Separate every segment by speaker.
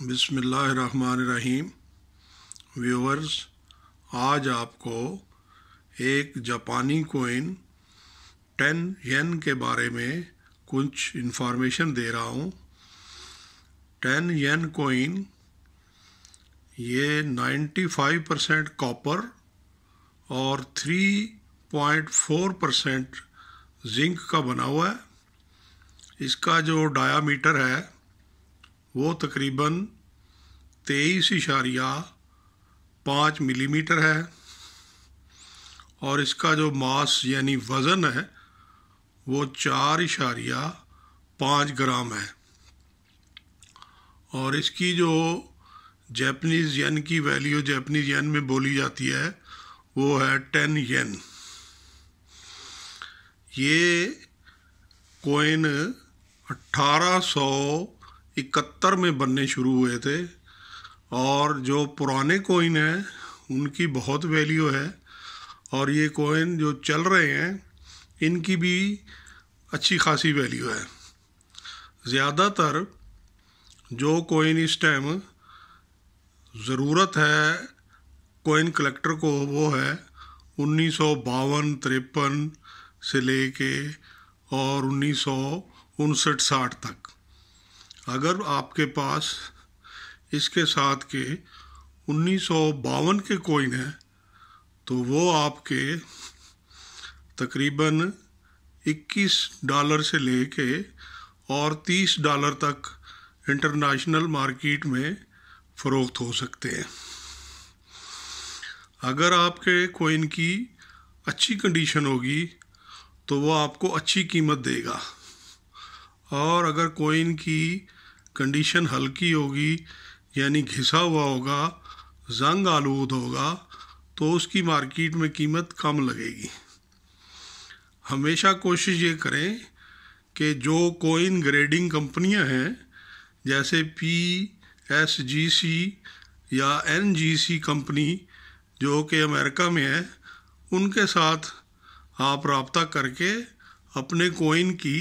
Speaker 1: बिसमीम व्यूवर्स आज आपको एक जापानी कोइन टेन येन के बारे में कुछ इन्फॉर्मेशन दे रहा हूँ टेन येन कोइन ये 95 परसेंट कॉपर और 3.4 परसेंट जिंक का बना हुआ है इसका जो डायामीटर है वो तकरीबन तेईस इशारिया पाँच मिलीमीटर है और इसका जो मास यानी वज़न है वो चार इशारिया पाँच ग्राम है और इसकी जो जैपनीज़ यन की वैल्यू जैपनीज़ यन में बोली जाती है वो है टेन यन ये कोइन अट्ठारह सौ इकहत्तर में बनने शुरू हुए थे और जो पुराने कोइन हैं उनकी बहुत वैल्यू है और ये कोइन जो चल रहे हैं इनकी भी अच्छी खासी वैल्यू है ज़्यादातर जो कोइन इस टाइम ज़रूरत है कोइन कलेक्टर को वो है उन्नीस सौ बावन तिरपन से ले और उन्नीस सौ उनसठ साठ तक अगर आपके पास इसके साथ के उन्नीस के कोइन हैं तो वो आपके तकरीबन 21 डॉलर से ले कर और 30 डॉलर तक इंटरनेशनल मार्केट में फ़रोख्त हो सकते हैं अगर आपके कोइन की अच्छी कंडीशन होगी तो वो आपको अच्छी कीमत देगा और अगर कोइन की कंडीशन हल्की होगी यानी घिसा हुआ होगा जंग आलूद होगा तो उसकी मार्केट में कीमत कम लगेगी हमेशा कोशिश ये करें कि जो कोइन ग्रेडिंग कंपनियां हैं जैसे पी एस जी सी या एन जी सी कंपनी जो कि अमेरिका में है उनके साथ आप रबता करके अपने कोइन की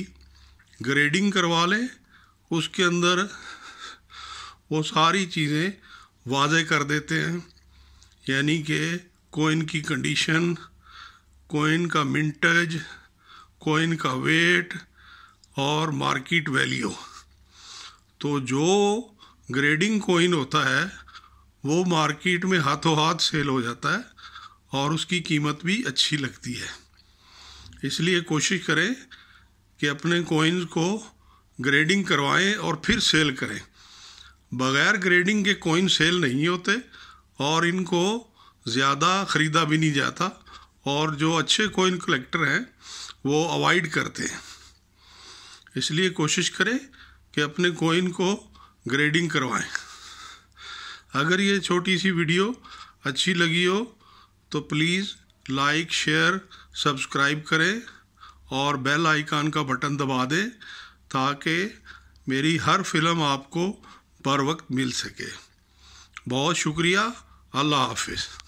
Speaker 1: ग्रेडिंग करवा लें उसके अंदर वो सारी चीज़ें वाजे कर देते हैं यानी कि कोइन की कंडीशन कोइन का मिंटज कोइन का वेट और मार्केट वैल्यू तो जो ग्रेडिंग कोइन होता है वो मार्केट में हाथों हाथ सेल हो जाता है और उसकी कीमत भी अच्छी लगती है इसलिए कोशिश करें कि अपने कोइन्स को ग्रेडिंग करवाएं और फिर सेल करें बगैर ग्रेडिंग के कोइन सेल नहीं होते और इनको ज़्यादा ख़रीदा भी नहीं जाता और जो अच्छे कोइन कलेक्टर हैं वो अवॉइड करते हैं इसलिए कोशिश करें कि अपने कोइन को ग्रेडिंग करवाएं अगर ये छोटी सी वीडियो अच्छी लगी हो तो प्लीज़ लाइक शेयर सब्सक्राइब करें और बेल आइकान का बटन दबा दें ताकि मेरी हर फिल्म आपको बर वक्त मिल सके बहुत शुक्रिया अल्लाह हाफिज़